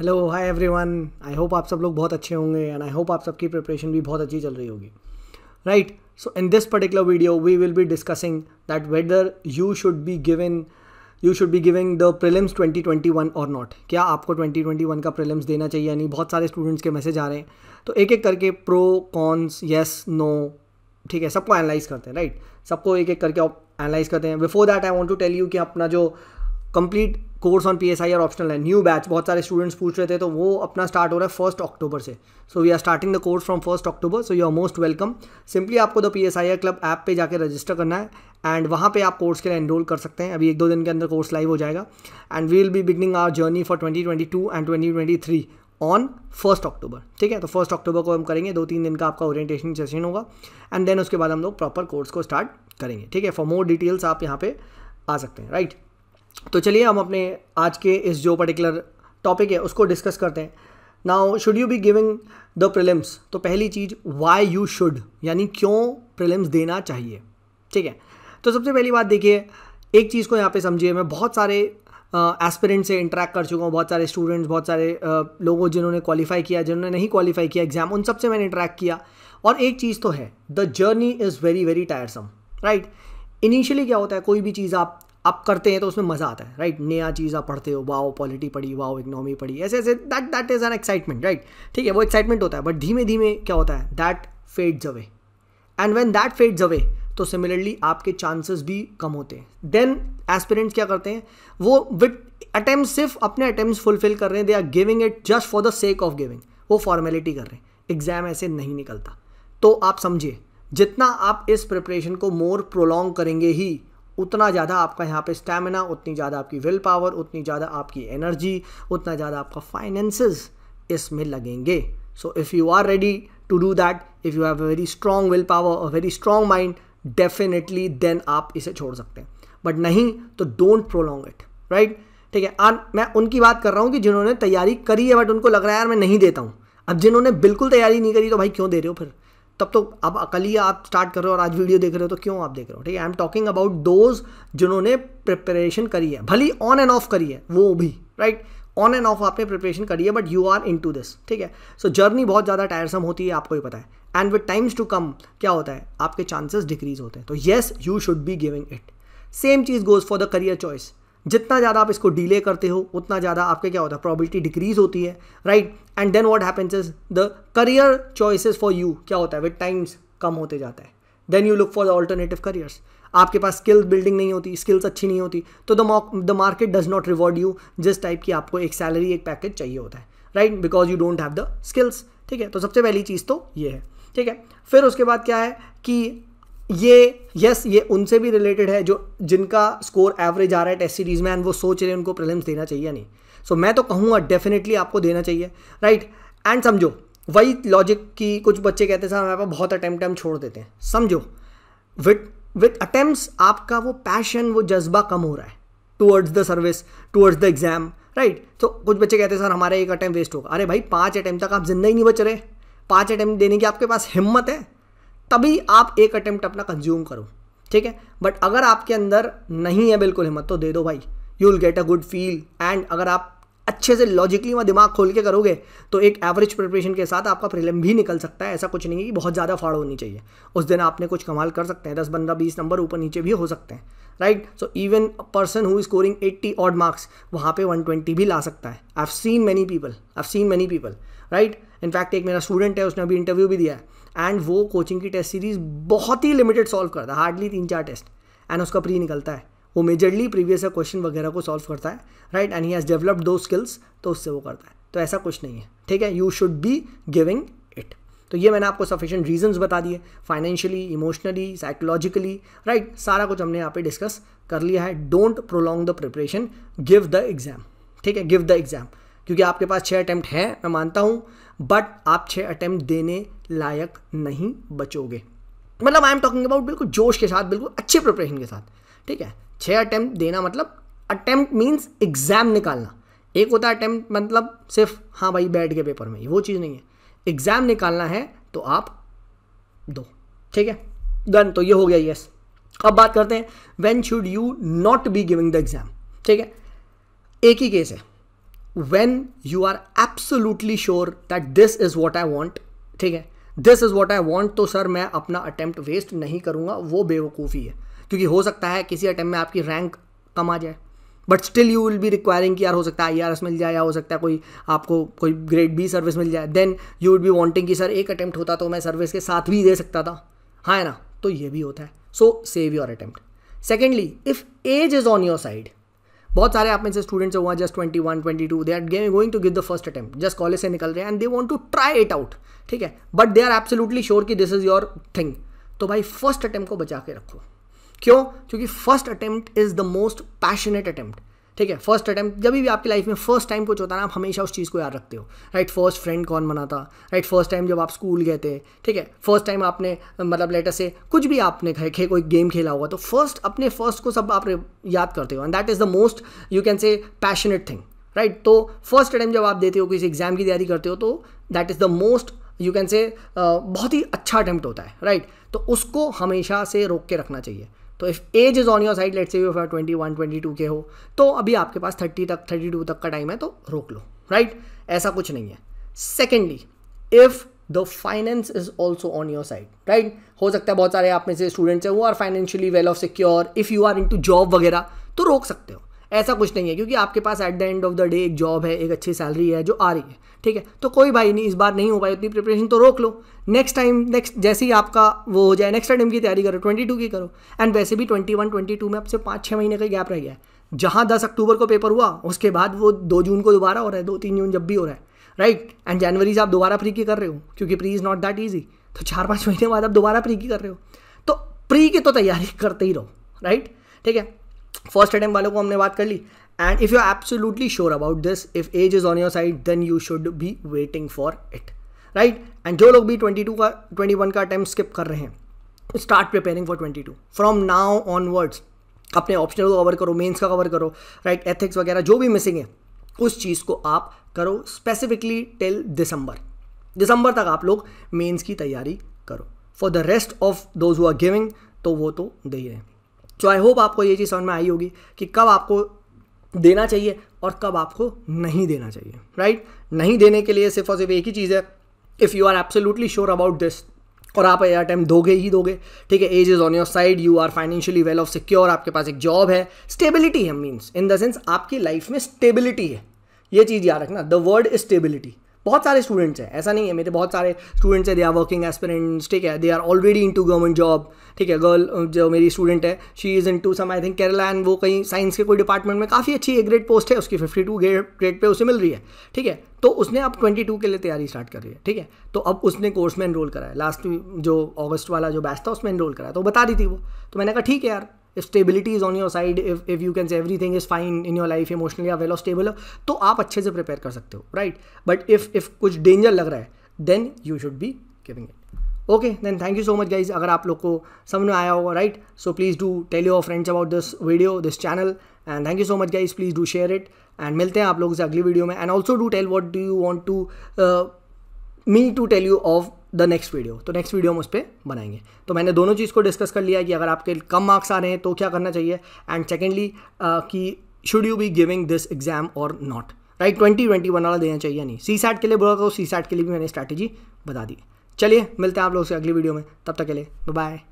Hello hi everyone I hope आप सब लोग बहुत अच्छे होंगे एंड आई होप आप सबकी प्रिपरेशन भी बहुत अच्छी चल रही होगी right so in this particular video we will be discussing that whether you should be given you should be giving the prelims 2021 और नॉट क्या आपको 2021 का प्रिलिम्स देना चाहिए यानी बहुत सारे स्टूडेंट्स के मैसेज आ रहे हैं तो एक एक करके प्रो कॉन्स येस नो ठीक है सबको एनालाइज करते हैं राइट सबको एक एक करके एनालाइज करते हैं before that I want to tell you कि अपना जो complete course on P S I R optional है न्यू बैच बहुत सारे स्टूडेंट्स पूछ रहे थे तो वो अपना स्टार्ट हो रहा है फर्स्ट अक्टूबर से so we are starting the course from first October so you are most welcome simply आपको the P S I R club app पर जाकर रजिस्टर करना है एंड वहाँ पे आप कोर्स के लिए एनरोल कर सकते हैं अभी एक दो दिन के अंदर कोर्स लाइव हो जाएगा and we will be beginning our journey for twenty twenty two and twenty twenty three on first October ठीक है तो फर्स्ट अक्टूबर को हम करेंगे दो तीन दिन का आपका ओरिएंटेशन सेशन होगा एंड देन उसके बाद हम लोग प्रॉपर कोर्स को स्टार्ट करेंगे ठीक है फॉर मोर डिटेल्स आप यहाँ पे आ सकते हैं राइट right? तो चलिए हम अपने आज के इस जो पर्टिकुलर टॉपिक है उसको डिस्कस करते हैं now should you be giving the prelims तो पहली चीज़ वाई यू शुड यानी क्यों प्रिलिम्स देना चाहिए ठीक है तो सबसे पहली बात देखिए एक चीज़ को यहाँ पे समझिए मैं बहुत सारे एस्पिरेंट से इंटरेक्ट कर चुका हूँ बहुत सारे स्टूडेंट्स बहुत सारे लोगों जिन्होंने क्वालिफाई किया जिन्होंने नहीं क्वालिफाई किया एग्जाम उन सबसे मैंने इंटरेक्ट किया और एक चीज़ तो है the journey is very very tiresome right initially क्या होता है कोई भी चीज़ आप आप करते हैं तो उसमें मज़ा आता है राइट नया चीज़ आप पढ़ते हो वाओ पॉलिटी पढ़ी वाओ इकनॉमी पढ़ी ऐसे ऐसे that that is an excitement right ठीक है वो एक्साइटमेंट होता है बट धीमे धीमे क्या होता है that fades away and when that fades away तो सिमिलरली आपके चांसेस भी कम होते हैं देन एस्पिरेंट्स क्या करते हैं वो विद अटैम्प सिर्फ अपने अटैम्प्ट फुलफिल कर रहे हैं they are giving it just for the sake of giving वो फॉर्मेलिटी कर रहे हैं एग्जाम ऐसे नहीं निकलता तो आप समझिए जितना आप इस प्रिपरेशन को मोर प्रोलॉन्ग करेंगे ही उतना ज़्यादा आपका यहाँ पे स्टैमिना उतनी ज़्यादा आपकी विल पावर उतनी ज़्यादा आपकी एनर्जी उतना ज़्यादा आपका फाइनेंसेस इसमें लगेंगे so if you are ready to do that if you have a very strong will power a very strong mind definitely then आप इसे छोड़ सकते हैं बट नहीं तो डोंट प्रोलोंग इट राइट ठीक है और मैं उनकी बात कर रहा हूँ कि जिन्होंने तैयारी करी है बट उनको लग रहा है यार मैं नहीं देता हूँ अब जिन्होंने बिल्कुल तैयारी नहीं करी तो भाई क्यों दे रहे हो फिर तब तो अब कल ही आप स्टार्ट कर रहे हो और आज वीडियो देख रहे हो तो क्यों आप देख रहे हो ठीक है I am talking about those जिन्होंने प्रिपरेशन करी है भली ऑन एंड ऑफ करी है वो भी राइट ऑन एंड ऑफ आपने प्रिपरेशन करी है but you are into this ठीक है सो जर्नी बहुत ज़्यादा टायरसम होती है आपको ही पता है and with times to come क्या होता है आपके चांसेस डिक्रीज होते हैं तो yes you should be giving it same चीज़ goes for the career choice जितना ज़्यादा आप इसको डिले करते हो उतना ज़्यादा आपके क्या होता है प्रॉबिलिटी डिक्रीज होती है right and then what happens is the career choices for you क्या होता है विद टाइम्स कम होते जाता है then you look for the alternative careers आपके पास स्किल्स बिल्डिंग नहीं होती स्किल्स अच्छी नहीं होती तो the market does not reward you जिस टाइप की आपको एक सैलरी एक पैकेज चाहिए होता है right because you don't have the skills ठीक है तो सबसे पहली चीज़ तो ये है ठीक है फिर उसके बाद क्या है कि ये यस yes, ये उनसे भी रिलेटेड है जो जिनका स्कोर एवरेज आ रहा है टेस्ट सीरीज़ में एंड वो सोच रहे हैं उनको प्रिलिम्स देना चाहिए या नहीं सो so, मैं तो कहूँगा डेफिनेटली आपको देना चाहिए राइट एंड समझो वही लॉजिक की कुछ बच्चे कहते हैं सर हमारे पास बहुत अटैम्प्ट हम छोड़ देते हैं समझो विथ विथ अटैम्प्ट आपका वो पैशन वो जज्बा कम हो रहा है towards the service towards the exam right तो कुछ बच्चे कहते हैं सर हमारा एक अटैम्प्ट वेस्ट होगा अरे भाई पाँच अटैम्प्ट तक आप जिंदा ही नहीं बच रहे पाँच अटैम्प्ट देने की आपके पास हिम्मत है तभी आप एक अटैम्प्ट अपना कंज्यूम करो ठीक है बट अगर आपके अंदर नहीं है बिल्कुल हिम्मत तो दे दो भाई you will get a good feel and अगर आप अच्छे से लॉजिकली वहाँ दिमाग खोल के करोगे तो एक एवरेज प्रिपरेशन के साथ आपका प्रिलिम भी निकल सकता है ऐसा कुछ नहीं है कि बहुत ज़्यादा फाड़ होनी चाहिए उस दिन आपने कुछ कमाल कर सकते हैं दस पंद्रह बीस नंबर ऊपर नीचे भी हो सकते हैं right so even person who scoring eighty odd marks वहाँ पे वन ट्वेंटी भी ला सकता है I seen many people I seen many people right in fact एक मेरा स्टूडेंट है उसने अभी इंटरव्यू भी दिया है एंड वो कोचिंग की टेस्ट सीरीज बहुत ही लिमिटेड सॉल्व करता है हार्डली तीन चार टेस्ट एंड उसका प्री निकलता है वो मेजरली प्रीवियस क्वेश्चन वगैरह को सॉल्व करता है right and he has developed दो स्किल्स तो उससे वो करता है तो ऐसा कुछ नहीं है ठीक है you should be giving it तो ये मैंने आपको सफिशेंट रीजंस बता दिए फाइनेंशियली इमोशनली साइकोलॉजिकली राइट सारा कुछ हमने यहाँ पे डिस्कस कर लिया है don't prolong the preparation give the exam ठीक है गिव द एग्जाम क्योंकि आपके पास छः अटैम्प्ट हैं मैं मानता हूँ बट आप छः अटैम्प्ट देने लायक नहीं बचोगे मतलब आई एम टॉकिंग अबाउट बिल्कुल जोश के साथ बिल्कुल अच्छे प्रिपरेशन के साथ ठीक है छः अटैम्प्ट देना मतलब अटैम्प्ट मीन्स एग्ज़ाम निकालना एक होता है अटैम्प्ट मतलब सिर्फ हाँ भाई बैठ गए पेपर में वो चीज़ नहीं है एग्ज़ाम निकालना है तो आप दो ठीक है डन तो ये हो गया यस अब बात करते हैं when should you not be giving the exam ठीक है एक ही केस है when you are absolutely sure that this is what I want ठीक है this is what I want तो सर मैं अपना अटैम्प्ट वेस्ट नहीं करूँगा वो बेवकूफ़ी है क्योंकि हो सकता है किसी अटैम्प्ट में आपकी रैंक कम आ जाए but still you will be requiring कि यार हो सकता है आई आर एस मिल जाए या हो सकता है कोई आपको कोई ग्रेड बी सर्विस मिल जाए then you will be wanting कि सर एक अटैम्प्ट होता तो मैं सर्विस के साथ भी दे सकता था हाँ है ना तो ये भी होता है so save your attempt secondly if age is on your side बहुत सारे आप में से स्टूडेंट्स हुआ just twenty one twenty two they are going to give the first attempt just college से निकल रहे हैं and they want to try it out ठीक है but they are absolutely sure कि दिस इज योर थिंग तो भाई first attempt को बचा के रखो क्यों क्योंकि first attempt is the most passionate attempt ठीक है फर्स्ट अटैम्प्ट जब भी आपकी लाइफ में फर्स्ट टाइम कुछ होता है ना आप हमेशा उस चीज़ को याद रखते हो राइट फर्स्ट फ्रेंड कौन बना था राइट फर्स्ट टाइम जब आप स्कूल गए थे ठीक है फर्स्ट टाइम आपने मतलब लेटर से कुछ भी आपने खे, कोई गेम खेला होगा तो फर्स्ट अपने फर्स्ट को सब आप याद करते हो and that is the most you can say passionate thing right तो फर्स्ट टाइम जब आप देते हो किसी एग्जाम की तैयारी करते हो तो that is the most you can say बहुत ही अच्छा अटैम्प्ट होता है राइट right? तो उसको हमेशा से रोक के रखना चाहिए तो if age is on your side let's say you for twenty one twenty two के हो तो अभी आपके पास थर्टी तक थर्टी टू तक का टाइम है तो रोक लो राइट right? ऐसा कुछ नहीं है secondly if the finance is also on your side right हो सकता है बहुत सारे आप में से स्टूडेंट्स हैं वो are financially well off secure if you are into job वगैरह तो रोक सकते हो ऐसा कुछ नहीं है क्योंकि आपके पास at the end of the day एक जॉब है एक अच्छी सैलरी है जो आ रही है ठीक है तो कोई भाई नहीं इस बार नहीं हो पाई उतनी प्रिपरेशन तो रोक लो नेक्स्ट टाइम नेक्स्ट जैसे ही आपका वो हो जाए नेक्स्ट टाइम की तैयारी करो ट्वेंटी टू की करो एंड वैसे भी ट्वेंटी वन ट्वेंटी टू में आपसे पाँच छः महीने का गैप रह गया है जहाँ दस अक्टूबर को पेपर हुआ उसके बाद वो दो जून को दोबारा हो रहा है दो तीन जून जब भी हो रहा है राइट एंड जनवरी से आप दोबारा प्री की कर रहे हो क्योंकि pre is not that easy तो चार पाँच महीने बाद आप दोबारा प्री की कर रहे हो तो प्री की तो तैयारी करते ही रहो राइट ठीक है फर्स्ट अटैम्प वालों को हमने बात कर ली and if you are absolutely sure about this if age is on your side then you should be waiting for it right and जो लोग भी ट्वेंटी टू का ट्वेंटी वन का अटैम्प स्किप कर रहे हैं start preparing for twenty two from now onwards अपने optional को कवर करो मेन्स का कवर करो राइट एथिक्स वगैरह जो भी मिसिंग है उस चीज़ को आप करो स्पेसिफिकली टिल दिसंबर दिसंबर तक आप लोग मेन्स की तैयारी करो for the rest of those who are giving तो वो तो दे ही रहे सो आई होप आपको ये चीज़ समझ में आई होगी कि कब आपको देना चाहिए और कब आपको नहीं देना चाहिए राइट right? नहीं देने के लिए सिर्फ और सिर्फ एक ही चीज़ है if you are absolutely sure about this और आप एयर टाइम दोगे ही दोगे ठीक है age is on your side you are financially well off secure आपके पास एक जॉब है स्टेबिलिटी है मीन्स इन द सेंस आपकी लाइफ में स्टेबिलिटी है ये चीज़ याद रखना द वर्ड स्टेबिलिटी बहुत सारे स्टूडेंट्स हैं ऐसा नहीं है मेरे बहुत सारे स्टूडेंट्स हैं दे आर वर्किंग एस्पिरेंट्स ठीक है they are already into government job ठीक है गर्ल जो मेरी स्टूडेंट है she is into some I think Kerala and वो कहीं साइंस के कोई डिपार्टमेंट में काफ़ी अच्छी ए ग्रेड पोस्ट है उसकी फिफ्टी टू ग्रेड पर उसे मिल रही है ठीक है तो उसने अब ट्वेंटी टू के लिए तैयारी स्टार्ट कर रही है ठीक है तो अब उसने कोर्स में एनरोल कराया लास्ट जो ऑगस्ट वाला जो बैच था उसमें इनरोल कराया तो बता दी थी वो तो मैंने कहा ठीक है यार if stability is on your side if if you can say every thing is fine in your life emotionally well और स्टेबल हो तो आप अच्छे से प्रिपेयर कर सकते हो राइट बट इफ़ इफ कुछ डेंजर लग रहा है then you should be giving it okay then thank you so much guys अगर आप लोग को समझ में आया होगा right so please do tell your friends about this video this channel and thank you so much guys please do share it and मिलते हैं आप लोगों से अगली वीडियो में and also do tell what do you want to me to tell you of the next video तो next video हम उस पर बनाएंगे तो मैंने दोनों चीज़ को डिस्कस कर लिया कि अगर आपके कम मार्क्स आ रहे हैं तो क्या करना चाहिए एंड सेकेंडली uh, कि should you be giving this exam और not right twenty twenty one वाला देना चाहिए नहीं सी सैट के लिए बोला तो सी सैट के लिए भी मैंने स्ट्रैटेजी बता दी चलिए मिलते हैं आप लोग से अगली वीडियो में तब तक के लिए बाय